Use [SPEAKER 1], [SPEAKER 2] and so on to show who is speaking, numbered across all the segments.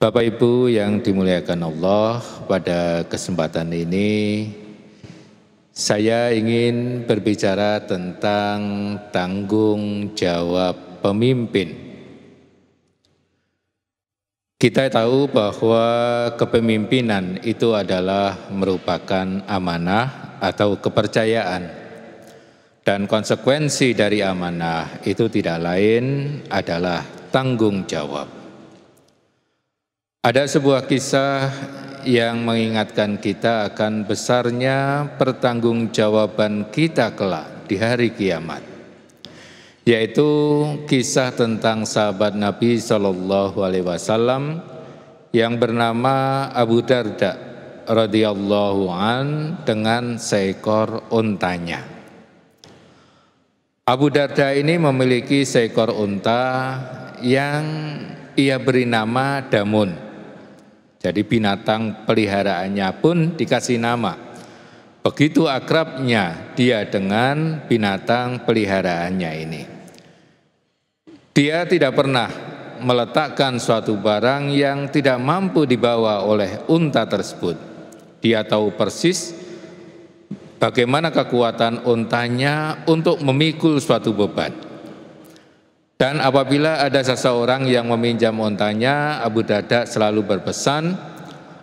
[SPEAKER 1] Bapak Ibu yang dimuliakan Allah, pada kesempatan ini saya ingin berbicara tentang tanggung jawab pemimpin. Kita tahu bahwa kepemimpinan itu adalah merupakan amanah atau kepercayaan. Dan konsekuensi dari amanah itu tidak lain adalah tanggung jawab. Ada sebuah kisah yang mengingatkan kita akan besarnya pertanggungjawaban kita kelak di hari kiamat. Yaitu kisah tentang sahabat Nabi Shallallahu alaihi wasallam yang bernama Abu Darda radhiyallahu an dengan seekor untanya. Abu Darda ini memiliki seekor unta yang ia beri nama Damun. Jadi binatang peliharaannya pun dikasih nama. Begitu akrabnya dia dengan binatang peliharaannya ini. Dia tidak pernah meletakkan suatu barang yang tidak mampu dibawa oleh unta tersebut. Dia tahu persis bagaimana kekuatan untanya untuk memikul suatu beban. Dan apabila ada seseorang yang meminjam ontanya, Abu Dada selalu berpesan,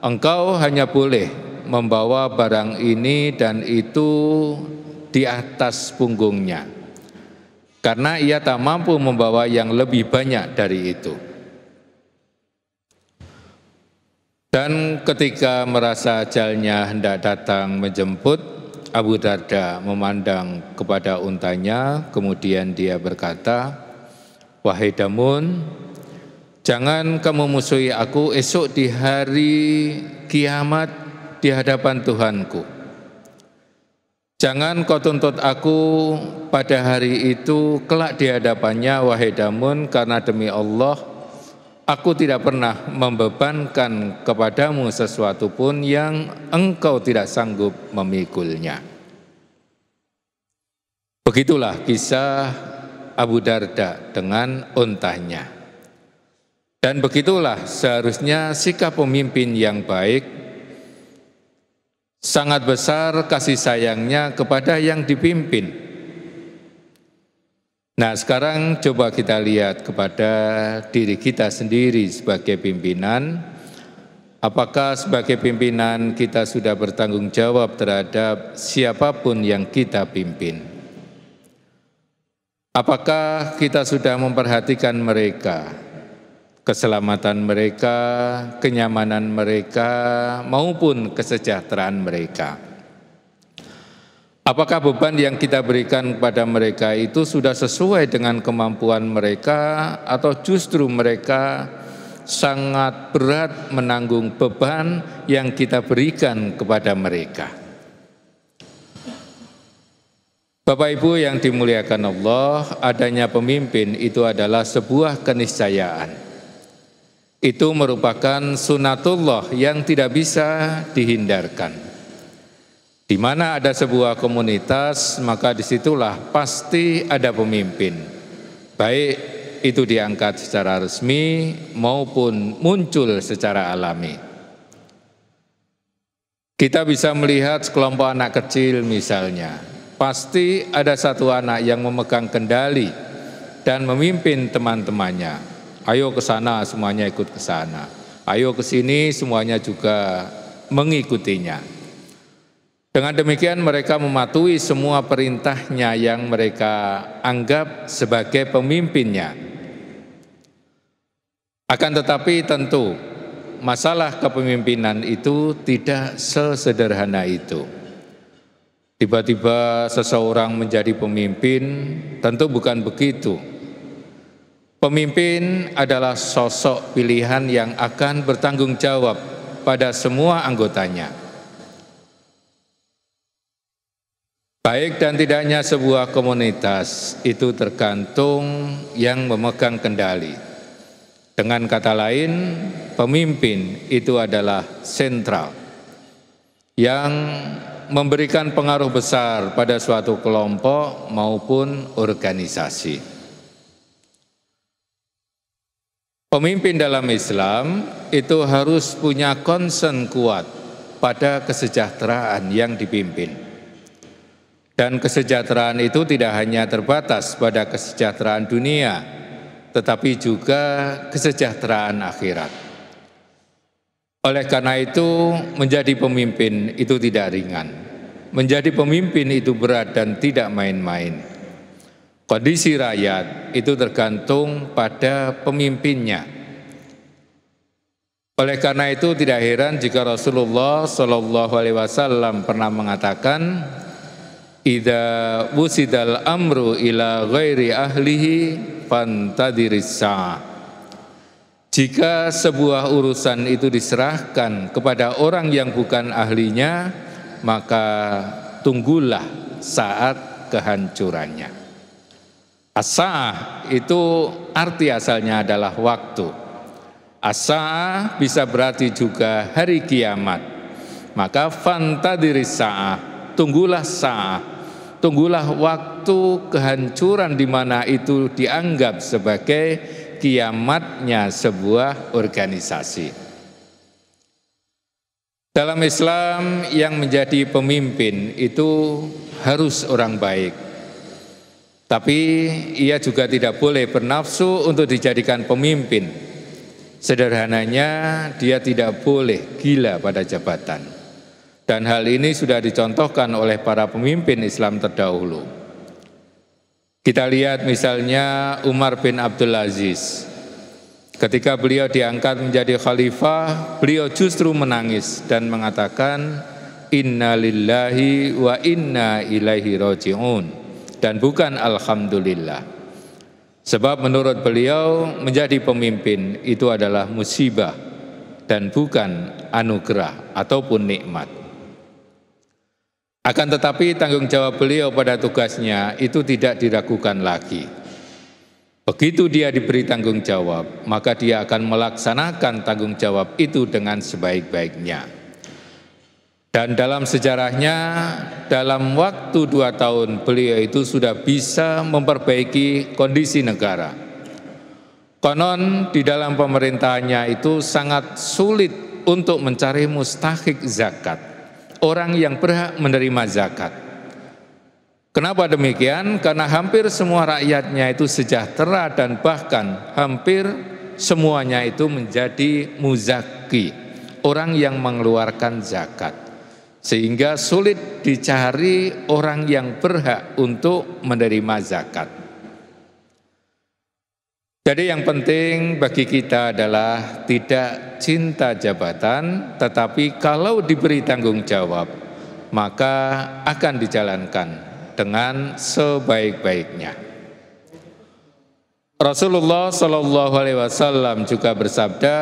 [SPEAKER 1] engkau hanya boleh membawa barang ini dan itu di atas punggungnya. Karena ia tak mampu membawa yang lebih banyak dari itu. Dan ketika merasa ajalnya hendak datang menjemput, Abu Darda memandang kepada untanya, kemudian dia berkata, Wahai Damun, jangan kamu musuhi aku esok di hari kiamat di hadapan Tuhanku. Jangan kau tuntut aku pada hari itu kelak di hadapannya wahai Damun karena demi Allah aku tidak pernah membebankan kepadamu sesuatu pun yang engkau tidak sanggup memikulnya. Begitulah kisah Abu Darda dengan untahnya. Dan begitulah seharusnya sikap pemimpin yang baik, sangat besar kasih sayangnya kepada yang dipimpin. Nah sekarang coba kita lihat kepada diri kita sendiri sebagai pimpinan, apakah sebagai pimpinan kita sudah bertanggung jawab terhadap siapapun yang kita pimpin. Apakah kita sudah memperhatikan mereka? Keselamatan mereka, kenyamanan mereka, maupun kesejahteraan mereka. Apakah beban yang kita berikan kepada mereka itu sudah sesuai dengan kemampuan mereka, atau justru mereka sangat berat menanggung beban yang kita berikan kepada mereka? Bapak Ibu yang dimuliakan Allah, adanya pemimpin itu adalah sebuah keniscayaan. Itu merupakan sunatullah yang tidak bisa dihindarkan. Di mana ada sebuah komunitas, maka disitulah pasti ada pemimpin. Baik itu diangkat secara resmi maupun muncul secara alami. Kita bisa melihat sekelompok anak kecil misalnya, Pasti ada satu anak yang memegang kendali dan memimpin teman-temannya. Ayo ke sana, semuanya ikut ke sana. Ayo ke sini, semuanya juga mengikutinya. Dengan demikian mereka mematuhi semua perintahnya yang mereka anggap sebagai pemimpinnya. Akan tetapi tentu masalah kepemimpinan itu tidak sesederhana itu. Tiba-tiba seseorang menjadi pemimpin, tentu bukan begitu. Pemimpin adalah sosok pilihan yang akan bertanggung jawab pada semua anggotanya. Baik dan tidaknya sebuah komunitas itu tergantung yang memegang kendali. Dengan kata lain, pemimpin itu adalah sentral yang memberikan pengaruh besar pada suatu kelompok maupun organisasi. Pemimpin dalam Islam itu harus punya concern kuat pada kesejahteraan yang dipimpin. Dan kesejahteraan itu tidak hanya terbatas pada kesejahteraan dunia, tetapi juga kesejahteraan akhirat. Oleh karena itu menjadi pemimpin itu tidak ringan. Menjadi pemimpin itu berat dan tidak main-main. Kondisi rakyat itu tergantung pada pemimpinnya. Oleh karena itu tidak heran jika Rasulullah Shallallahu Alaihi Wasallam pernah mengatakan, "Ida wusidal amru ila ghairi ahlihi fanta jika sebuah urusan itu diserahkan kepada orang yang bukan ahlinya, maka tunggulah saat kehancurannya. Asah itu arti asalnya adalah waktu. Asah bisa berarti juga hari kiamat. Maka fanta diri sa'ah, tunggulah sa'ah, tunggulah waktu kehancuran di mana itu dianggap sebagai kiamatnya sebuah organisasi. Dalam Islam yang menjadi pemimpin itu harus orang baik. Tapi ia juga tidak boleh bernafsu untuk dijadikan pemimpin. Sederhananya dia tidak boleh gila pada jabatan. Dan hal ini sudah dicontohkan oleh para pemimpin Islam terdahulu. Kita lihat misalnya Umar bin Abdul Aziz. Ketika beliau diangkat menjadi khalifah, beliau justru menangis dan mengatakan, Inna lillahi wa inna ilaihi roji'un. Dan bukan Alhamdulillah. Sebab menurut beliau, menjadi pemimpin itu adalah musibah dan bukan anugerah ataupun nikmat. Akan tetapi tanggung jawab beliau pada tugasnya itu tidak diragukan lagi. Begitu dia diberi tanggung jawab, maka dia akan melaksanakan tanggung jawab itu dengan sebaik-baiknya. Dan dalam sejarahnya, dalam waktu dua tahun beliau itu sudah bisa memperbaiki kondisi negara. Konon di dalam pemerintahannya itu sangat sulit untuk mencari mustahik zakat orang yang berhak menerima zakat. Kenapa demikian? Karena hampir semua rakyatnya itu sejahtera dan bahkan hampir semuanya itu menjadi muzaki, orang yang mengeluarkan zakat. Sehingga sulit dicari orang yang berhak untuk menerima zakat. Jadi yang penting bagi kita adalah tidak cinta jabatan, tetapi kalau diberi tanggung jawab, maka akan dijalankan dengan sebaik-baiknya. Rasulullah Shallallahu Alaihi Wasallam juga bersabda,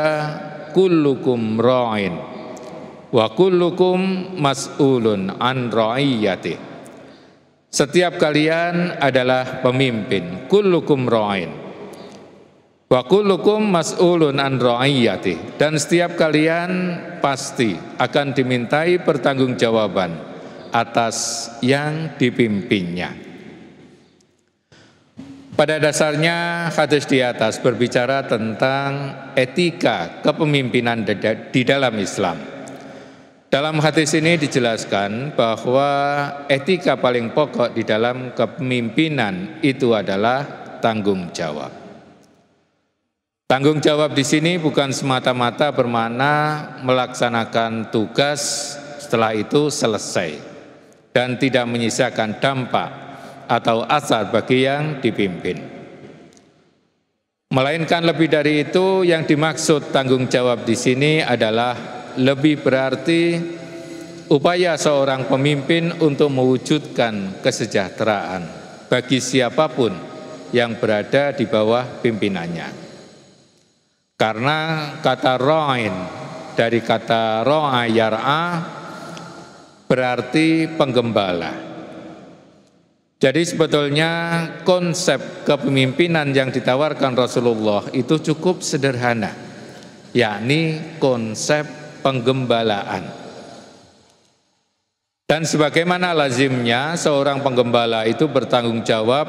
[SPEAKER 1] "Kulukum ra'in, wa kulukum mas'ulun an ra'iyati." Setiap kalian adalah pemimpin. Kulukum ra'in. Wa kullukum mas'ulun an ra'iyati dan setiap kalian pasti akan dimintai pertanggungjawaban atas yang dipimpinnya. Pada dasarnya hadis di atas berbicara tentang etika kepemimpinan di dalam Islam. Dalam hadis ini dijelaskan bahwa etika paling pokok di dalam kepemimpinan itu adalah tanggung jawab. Tanggung jawab di sini bukan semata-mata bermakna melaksanakan tugas setelah itu selesai dan tidak menyisakan dampak atau asar bagi yang dipimpin. Melainkan lebih dari itu yang dimaksud tanggung jawab di sini adalah lebih berarti upaya seorang pemimpin untuk mewujudkan kesejahteraan bagi siapapun yang berada di bawah pimpinannya. Karena kata ro'in dari kata ro'a yar'a berarti penggembala. Jadi sebetulnya konsep kepemimpinan yang ditawarkan Rasulullah itu cukup sederhana, yakni konsep penggembalaan. Dan sebagaimana lazimnya seorang penggembala itu bertanggung jawab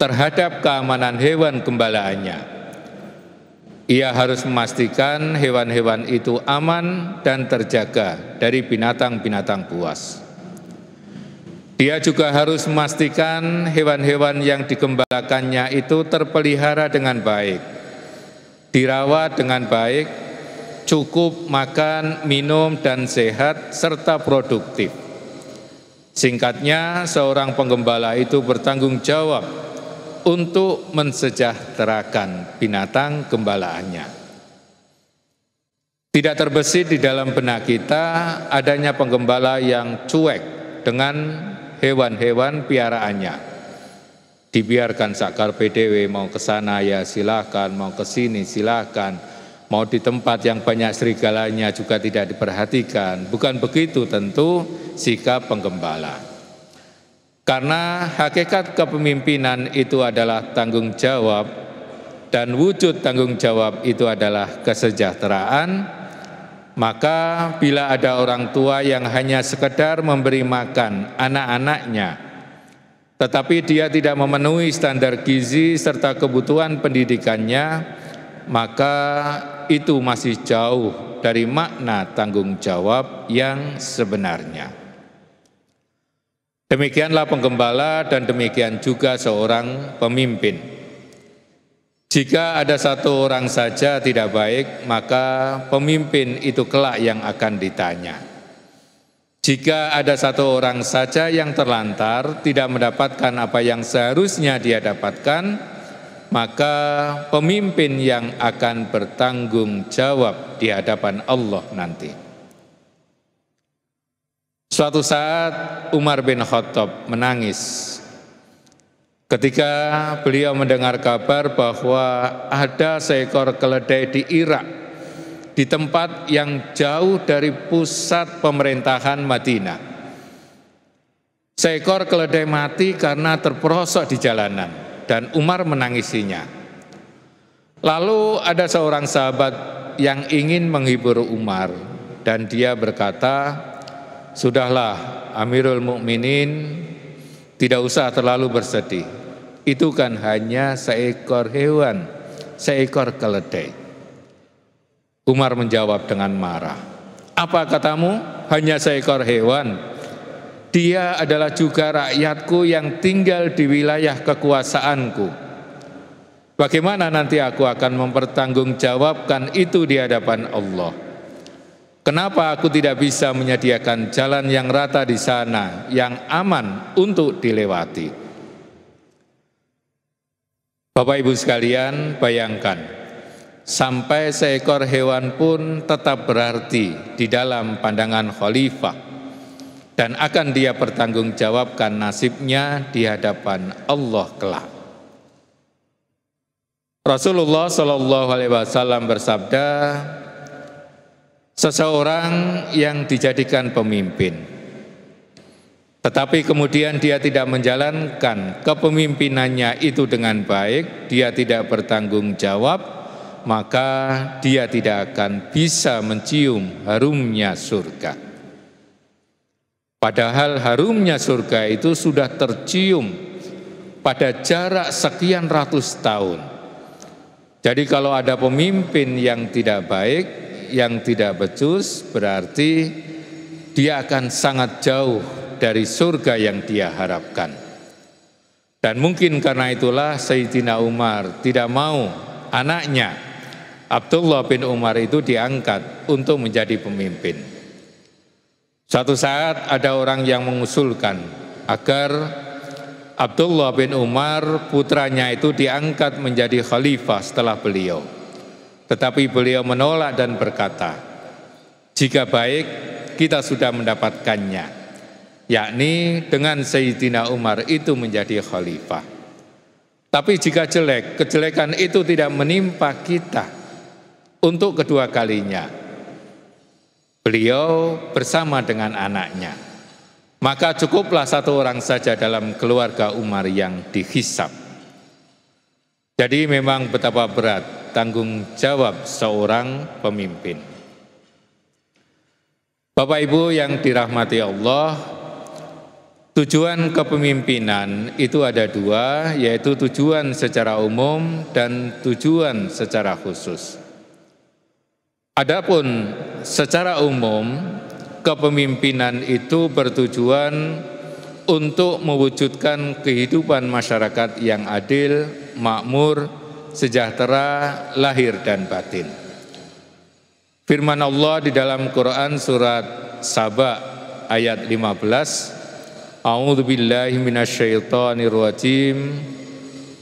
[SPEAKER 1] terhadap keamanan hewan gembalaannya. Ia harus memastikan hewan-hewan itu aman dan terjaga dari binatang-binatang buas. Dia juga harus memastikan hewan-hewan yang dikembalikannya itu terpelihara dengan baik, dirawat dengan baik, cukup makan, minum, dan sehat, serta produktif. Singkatnya, seorang penggembala itu bertanggung jawab untuk mensejahterakan binatang gembalaannya. Tidak terbesit di dalam benak kita adanya penggembala yang cuek dengan hewan-hewan piaraannya. Dibiarkan sakar PDW mau ke sana ya silahkan, mau ke sini silahkan, mau di tempat yang banyak serigalanya juga tidak diperhatikan. Bukan begitu tentu sikap penggembala. Karena hakikat kepemimpinan itu adalah tanggung jawab dan wujud tanggung jawab itu adalah kesejahteraan, maka bila ada orang tua yang hanya sekedar memberi makan anak-anaknya, tetapi dia tidak memenuhi standar gizi serta kebutuhan pendidikannya, maka itu masih jauh dari makna tanggung jawab yang sebenarnya. Demikianlah penggembala dan demikian juga seorang pemimpin. Jika ada satu orang saja tidak baik, maka pemimpin itu kelak yang akan ditanya. Jika ada satu orang saja yang terlantar, tidak mendapatkan apa yang seharusnya dia dapatkan, maka pemimpin yang akan bertanggung jawab di hadapan Allah nanti. Suatu saat Umar bin Khattab menangis ketika beliau mendengar kabar bahwa ada seekor keledai di Irak di tempat yang jauh dari pusat pemerintahan Madinah. Seekor keledai mati karena terperosok di jalanan dan Umar menangisinya. Lalu ada seorang sahabat yang ingin menghibur Umar dan dia berkata, sudahlah Amirul Mukminin tidak usah terlalu bersedih. Itu kan hanya seekor hewan, seekor keledai. Umar menjawab dengan marah. Apa katamu? Hanya seekor hewan. Dia adalah juga rakyatku yang tinggal di wilayah kekuasaanku. Bagaimana nanti aku akan mempertanggungjawabkan itu di hadapan Allah?' Kenapa aku tidak bisa menyediakan jalan yang rata di sana, yang aman untuk dilewati? Bapak Ibu sekalian, bayangkan sampai seekor hewan pun tetap berarti di dalam pandangan khalifah dan akan dia pertanggungjawabkan nasibnya di hadapan Allah kelak. Rasulullah Shallallahu alaihi wasallam bersabda, seseorang yang dijadikan pemimpin, tetapi kemudian dia tidak menjalankan kepemimpinannya itu dengan baik, dia tidak bertanggung jawab, maka dia tidak akan bisa mencium harumnya surga. Padahal harumnya surga itu sudah tercium pada jarak sekian ratus tahun. Jadi kalau ada pemimpin yang tidak baik, yang tidak becus berarti dia akan sangat jauh dari surga yang dia harapkan. Dan mungkin karena itulah Sayyidina Umar tidak mau anaknya Abdullah bin Umar itu diangkat untuk menjadi pemimpin. Suatu saat ada orang yang mengusulkan agar Abdullah bin Umar putranya itu diangkat menjadi khalifah setelah beliau. Tetapi beliau menolak dan berkata, "Jika baik, kita sudah mendapatkannya." Yakni dengan Sayyidina Umar itu menjadi khalifah. Tapi jika jelek, kejelekan itu tidak menimpa kita untuk kedua kalinya. Beliau bersama dengan anaknya. Maka cukuplah satu orang saja dalam keluarga Umar yang dihisap. Jadi memang betapa berat tanggung jawab seorang pemimpin. Bapak Ibu yang dirahmati Allah, tujuan kepemimpinan itu ada dua, yaitu tujuan secara umum dan tujuan secara khusus. Adapun secara umum, kepemimpinan itu bertujuan untuk mewujudkan kehidupan masyarakat yang adil, makmur, sejahtera lahir dan batin. Firman Allah di dalam Quran surat Saba ayat 15 A'udzu billahi minasyaitonir rajim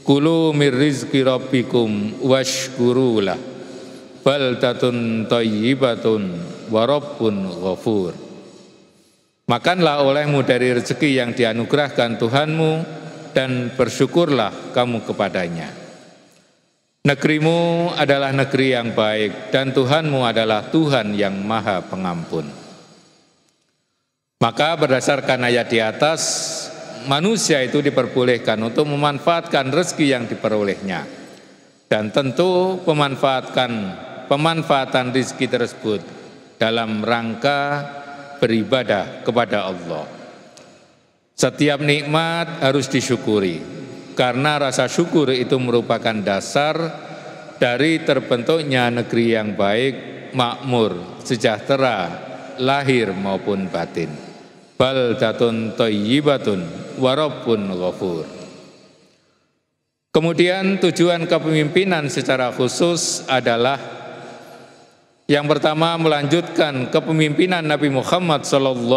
[SPEAKER 1] Kulu mir rizqi rabbikum washkurulah baldatun thayyibatun wa rabbun ghafur Makanlah olehmu dari rezeki yang dianugerahkan Tuhanmu dan bersyukurlah kamu kepadanya. Negerimu adalah negeri yang baik dan Tuhanmu adalah Tuhan yang maha pengampun. Maka berdasarkan ayat di atas, manusia itu diperbolehkan untuk memanfaatkan rezeki yang diperolehnya. Dan tentu pemanfaatkan pemanfaatan rezeki tersebut dalam rangka beribadah kepada Allah. Setiap nikmat harus disyukuri, karena rasa syukur itu merupakan dasar dari terbentuknya negeri yang baik, makmur, sejahtera, lahir maupun batin. Bal datun toyibatun warobun ghafur. Kemudian tujuan kepemimpinan secara khusus adalah yang pertama melanjutkan kepemimpinan Nabi Muhammad SAW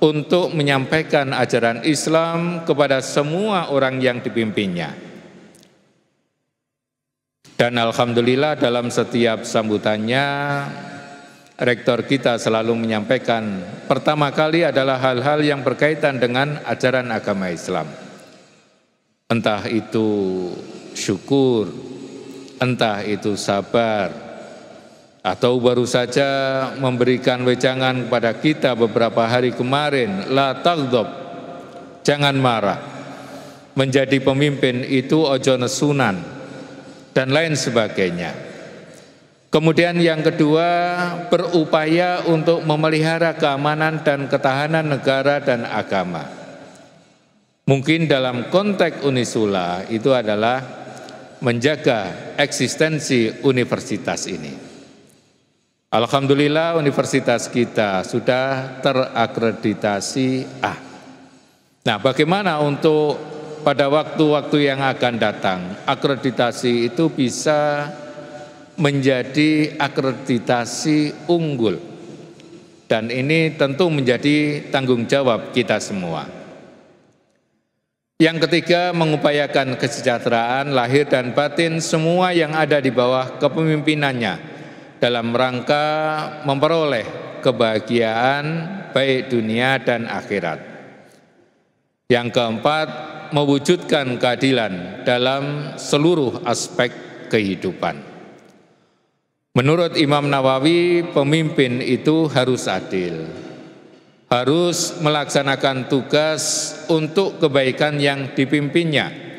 [SPEAKER 1] untuk menyampaikan ajaran Islam kepada semua orang yang dipimpinnya. Dan alhamdulillah dalam setiap sambutannya rektor kita selalu menyampaikan pertama kali adalah hal-hal yang berkaitan dengan ajaran agama Islam. Entah itu syukur, entah itu sabar, atau baru saja memberikan wejangan kepada kita beberapa hari kemarin la taghdab jangan marah menjadi pemimpin itu ojo nesunan dan lain sebagainya kemudian yang kedua berupaya untuk memelihara keamanan dan ketahanan negara dan agama mungkin dalam konteks Unisula itu adalah menjaga eksistensi universitas ini Alhamdulillah universitas kita sudah terakreditasi A. Nah, bagaimana untuk pada waktu-waktu yang akan datang, akreditasi itu bisa menjadi akreditasi unggul. Dan ini tentu menjadi tanggung jawab kita semua. Yang ketiga, mengupayakan kesejahteraan lahir dan batin semua yang ada di bawah kepemimpinannya dalam rangka memperoleh kebahagiaan baik dunia dan akhirat. Yang keempat, mewujudkan keadilan dalam seluruh aspek kehidupan. Menurut Imam Nawawi, pemimpin itu harus adil, harus melaksanakan tugas untuk kebaikan yang dipimpinnya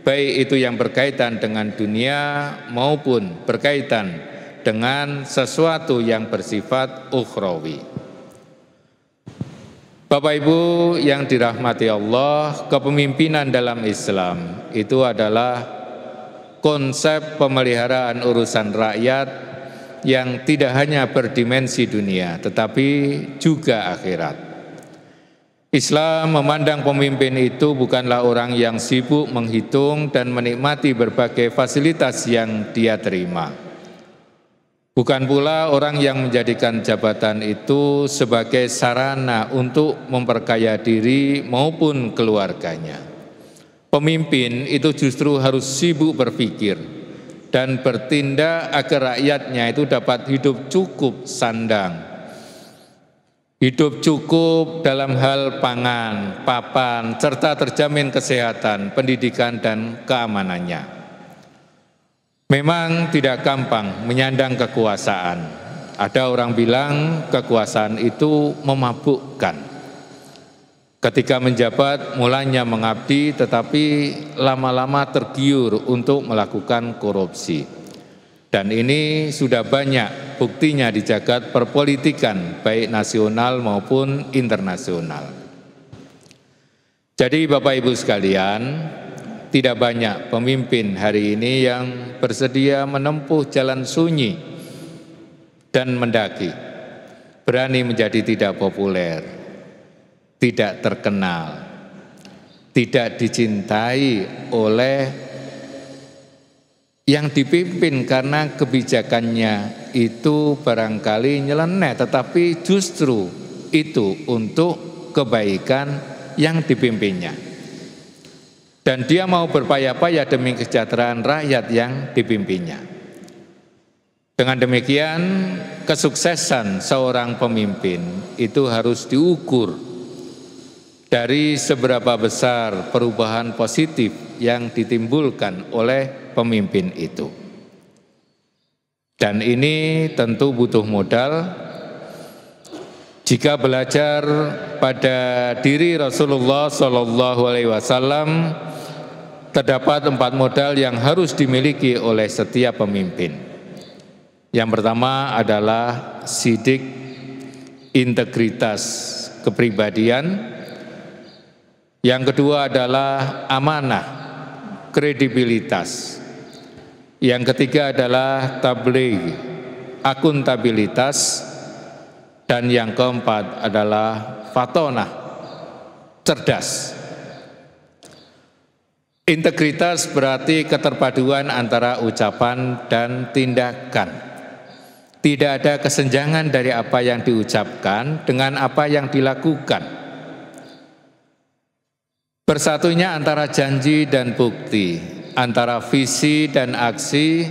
[SPEAKER 1] baik itu yang berkaitan dengan dunia maupun berkaitan dengan sesuatu yang bersifat ukhrawi. Bapak Ibu yang dirahmati Allah, kepemimpinan dalam Islam itu adalah konsep pemeliharaan urusan rakyat yang tidak hanya berdimensi dunia tetapi juga akhirat. Islam memandang pemimpin itu bukanlah orang yang sibuk menghitung dan menikmati berbagai fasilitas yang dia terima Bukan pula orang yang menjadikan jabatan itu sebagai sarana untuk memperkaya diri maupun keluarganya. Pemimpin itu justru harus sibuk berpikir dan bertindak agar rakyatnya itu dapat hidup cukup sandang. Hidup cukup dalam hal pangan, papan, serta terjamin kesehatan, pendidikan, dan keamanannya. Memang tidak gampang menyandang kekuasaan. Ada orang bilang kekuasaan itu memabukkan. Ketika menjabat mulanya mengabdi tetapi lama-lama tergiur untuk melakukan korupsi. Dan ini sudah banyak buktinya di jagat perpolitikan baik nasional maupun internasional. Jadi Bapak Ibu sekalian, tidak banyak pemimpin hari ini yang bersedia menempuh jalan sunyi dan mendaki, berani menjadi tidak populer, tidak terkenal, tidak dicintai oleh yang dipimpin karena kebijakannya itu barangkali nyeleneh tetapi justru itu untuk kebaikan yang dipimpinnya dan dia mau berpaya-paya demi kesejahteraan rakyat yang dipimpinnya. Dengan demikian, kesuksesan seorang pemimpin itu harus diukur dari seberapa besar perubahan positif yang ditimbulkan oleh pemimpin itu. Dan ini tentu butuh modal. Jika belajar pada diri Rasulullah Shallallahu Alaihi Wasallam, terdapat empat modal yang harus dimiliki oleh setiap pemimpin. Yang pertama adalah sidik integritas kepribadian. Yang kedua adalah amanah, kredibilitas. Yang ketiga adalah tabligh, akuntabilitas. Dan yang keempat adalah fatonah, cerdas. Integritas berarti keterpaduan antara ucapan dan tindakan. Tidak ada kesenjangan dari apa yang diucapkan dengan apa yang dilakukan. Bersatunya antara janji dan bukti, antara visi dan aksi,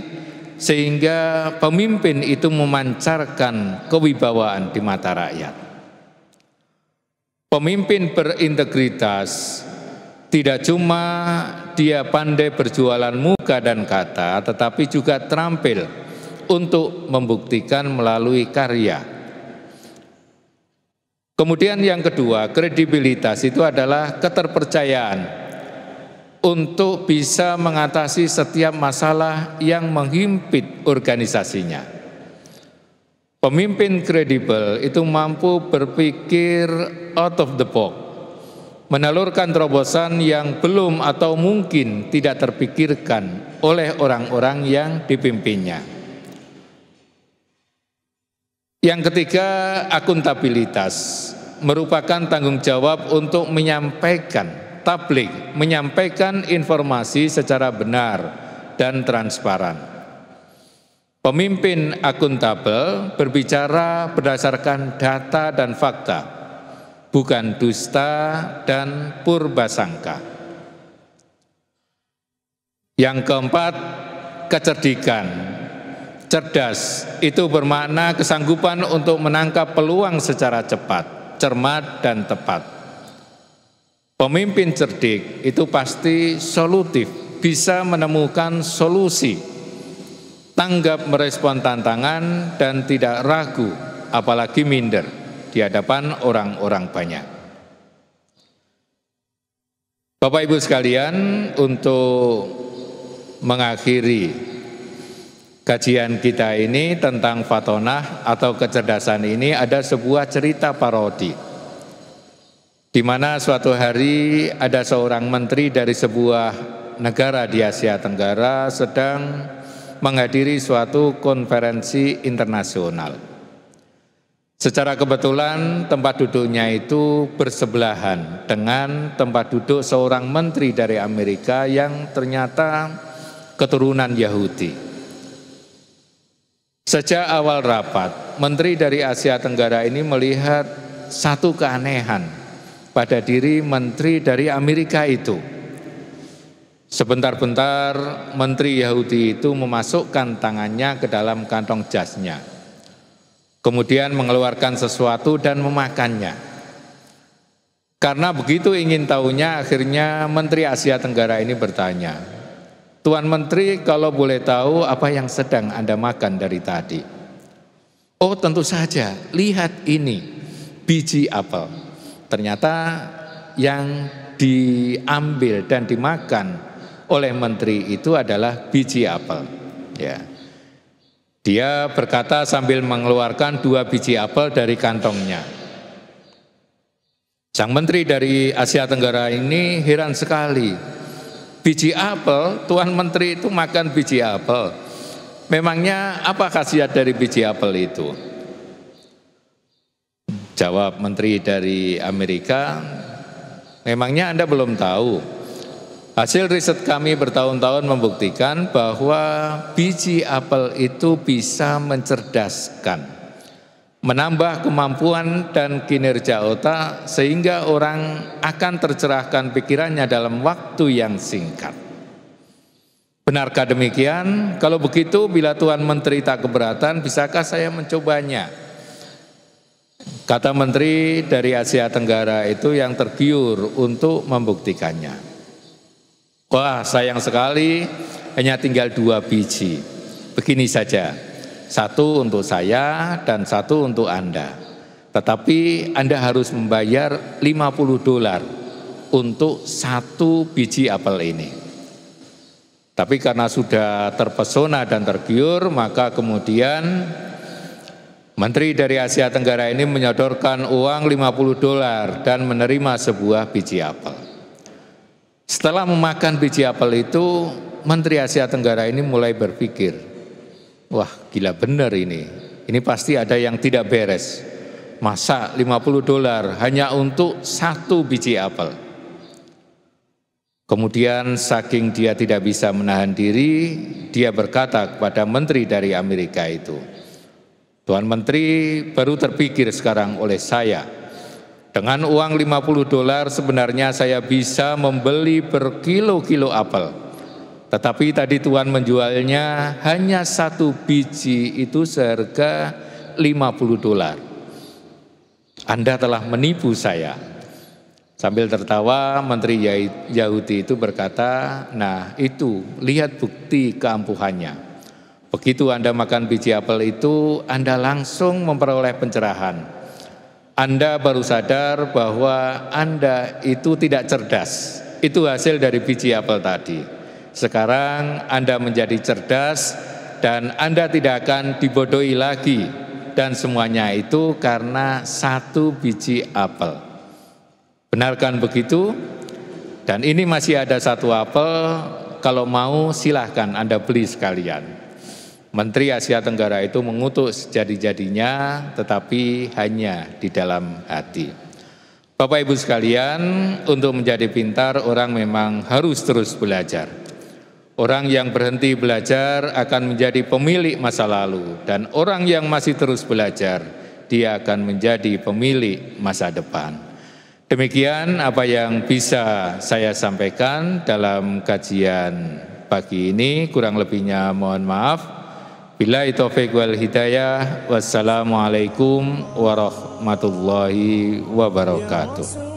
[SPEAKER 1] sehingga pemimpin itu memancarkan kewibawaan di mata rakyat. Pemimpin berintegritas tidak cuma dia pandai berjualan muka dan kata, tetapi juga terampil untuk membuktikan melalui karya. Kemudian yang kedua, kredibilitas itu adalah keterpercayaan untuk bisa mengatasi setiap masalah yang menghimpit organisasinya. Pemimpin kredibel itu mampu berpikir out of the box menelurkan terobosan yang belum atau mungkin tidak terpikirkan oleh orang-orang yang dipimpinnya. Yang ketiga, akuntabilitas merupakan tanggung jawab untuk menyampaikan tablik, menyampaikan informasi secara benar dan transparan. Pemimpin akuntabel berbicara berdasarkan data dan fakta bukan dusta dan purbasangka. Yang keempat, kecerdikan. Cerdas itu bermakna kesanggupan untuk menangkap peluang secara cepat, cermat dan tepat. Pemimpin cerdik itu pasti solutif, bisa menemukan solusi, tanggap merespon tantangan dan tidak ragu apalagi minder di hadapan orang-orang banyak. Bapak Ibu sekalian, untuk mengakhiri kajian kita ini tentang fatonah atau kecerdasan ini ada sebuah cerita parodi. Di mana suatu hari ada seorang menteri dari sebuah negara di Asia Tenggara sedang menghadiri suatu konferensi internasional. Secara kebetulan tempat duduknya itu bersebelahan dengan tempat duduk seorang menteri dari Amerika yang ternyata keturunan Yahudi. Sejak awal rapat, menteri dari Asia Tenggara ini melihat satu keanehan pada diri menteri dari Amerika itu. Sebentar-bentar menteri Yahudi itu memasukkan tangannya ke dalam kantong jasnya kemudian mengeluarkan sesuatu dan memakannya. Karena begitu ingin tahunya, akhirnya Menteri Asia Tenggara ini bertanya, Tuan Menteri kalau boleh tahu apa yang sedang Anda makan dari tadi? Oh tentu saja, lihat ini, biji apel. Ternyata yang diambil dan dimakan oleh menteri itu adalah biji apel. Ya. Dia berkata sambil mengeluarkan dua biji apel dari kantongnya. Sang menteri dari Asia Tenggara ini heran sekali. Biji apel, Tuan Menteri itu makan biji apel. Memangnya apa khasiat dari biji apel itu? Jawab menteri dari Amerika, memangnya Anda belum tahu. Hasil riset kami bertahun-tahun membuktikan bahwa biji apel itu bisa mencerdaskan, menambah kemampuan dan kinerja otak sehingga orang akan tercerahkan pikirannya dalam waktu yang singkat. Benarkah demikian? Kalau begitu bila tuan Menteri tak keberatan, bisakah saya mencobanya? Kata Menteri dari Asia Tenggara itu yang tergiur untuk membuktikannya. Wah sayang sekali hanya tinggal dua biji. Begini saja, satu untuk saya dan satu untuk Anda. Tetapi Anda harus membayar 50 dolar untuk satu biji apel ini. Tapi karena sudah terpesona dan tergiur, maka kemudian Menteri dari Asia Tenggara ini menyodorkan uang 50 dolar dan menerima sebuah biji apel. Setelah memakan biji apel itu, Menteri Asia Tenggara ini mulai berpikir, wah gila bener ini, ini pasti ada yang tidak beres. Masa 50 dolar hanya untuk satu biji apel. Kemudian saking dia tidak bisa menahan diri, dia berkata kepada menteri dari Amerika itu, Tuan Menteri baru terpikir sekarang oleh saya, dengan uang 50 dolar sebenarnya saya bisa membeli berkilo-kilo apel. Tetapi tadi Tuhan menjualnya hanya satu biji itu seharga 50 dolar. Anda telah menipu saya. Sambil tertawa menteri Yahudi itu berkata, "Nah, itu lihat bukti keampuhannya." Begitu Anda makan biji apel itu, Anda langsung memperoleh pencerahan anda baru sadar bahwa Anda itu tidak cerdas. Itu hasil dari biji apel tadi. Sekarang Anda menjadi cerdas dan Anda tidak akan dibodohi lagi. Dan semuanya itu karena satu biji apel. Benarkan begitu? Dan ini masih ada satu apel, kalau mau silahkan Anda beli sekalian. Menteri Asia Tenggara itu mengutus jadi-jadinya tetapi hanya di dalam hati. Bapak Ibu sekalian, untuk menjadi pintar orang memang harus terus belajar. Orang yang berhenti belajar akan menjadi pemilik masa lalu dan orang yang masih terus belajar dia akan menjadi pemilik masa depan. Demikian apa yang bisa saya sampaikan dalam kajian pagi ini, kurang lebihnya mohon maaf. Bila taufiq wal hidayah. Wassalamualaikum warahmatullahi wabarakatuh.